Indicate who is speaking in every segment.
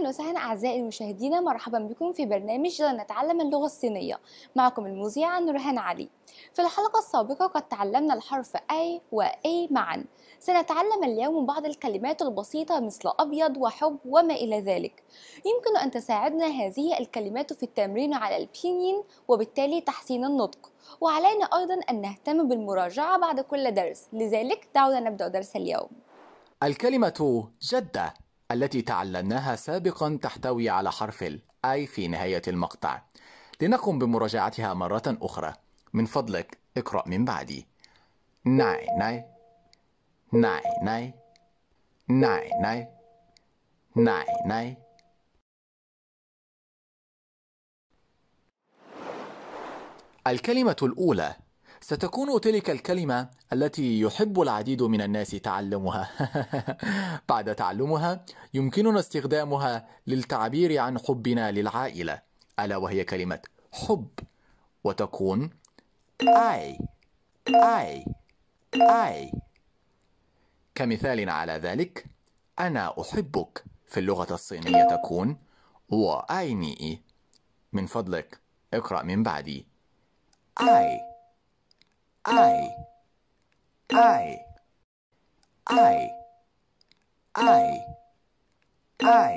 Speaker 1: اهلا وسهلا اعزائي المشاهدين مرحبا بكم في برنامج لنتعلم اللغه الصينيه معكم المذيعه نورهان علي في الحلقه السابقه قد تعلمنا الحرف اي واي معا سنتعلم اليوم بعض الكلمات البسيطه مثل ابيض وحب وما الى ذلك يمكن ان تساعدنا هذه الكلمات في التمرين على البينين وبالتالي تحسين النطق وعلينا ايضا ان نهتم بالمراجعه بعد كل درس لذلك دعونا نبدا درس اليوم
Speaker 2: الكلمه جده التي تعلمناها سابقا تحتوي على حرف ال في نهاية المقطع لنقم بمراجعتها مرة أخرى من فضلك اقرأ من بعدي ناي ناي ناي ناي ناي ناي ناي ناي الكلمة الأولى ستكون تلك الكلمة التي يحب العديد من الناس تعلمها. بعد تعلمها يمكننا استخدامها للتعبير عن حبنا للعائلة، ألا وهي كلمة حب، وتكون I I I كمثال على ذلك أنا أحبك في اللغة الصينية تكون وأيني من فضلك اقرأ من بعدي I I I I I I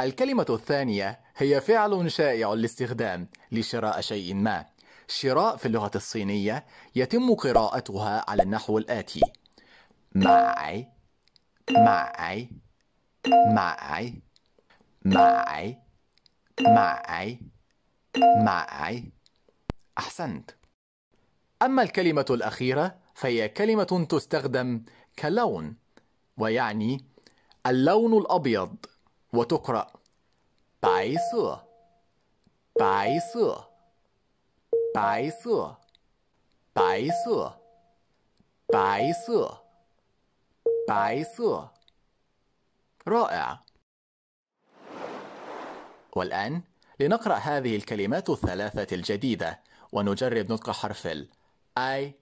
Speaker 2: الكلمة الثانية هي فعل شائع الاستخدام لشراء شيء ما. شراء في اللغة الصينية يتم قراءتها على النحو الآتي: معي معي معي معي معي معي أحسنت. أما الكلمة الأخيرة فهي كلمة تستخدم كلون ويعني اللون الأبيض وتقرأ بايسو بايسو بايسو بايسو بايسو بايسو رائع والآن لنقرأ هذه الكلمات الثلاثة الجديدة ونجرب نطق حرف ال I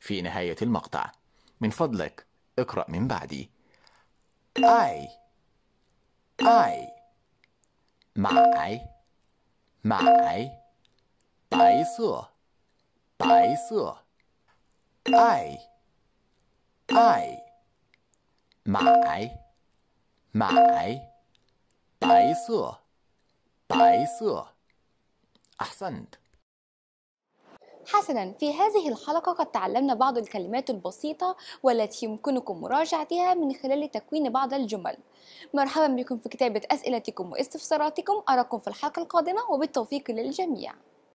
Speaker 2: في نهاية المقطع من فضلك اقرأ من بعدي I I مع I مع I باي سو باي سو I I مع I مع I باي سو أحسنت
Speaker 1: حسنا في هذه الحلقة قد تعلمنا بعض الكلمات البسيطة والتي يمكنكم مراجعتها من خلال تكوين بعض الجمل مرحبا بكم في كتابة أسئلتكم واستفساراتكم أراكم في الحلقة القادمة وبالتوفيق للجميع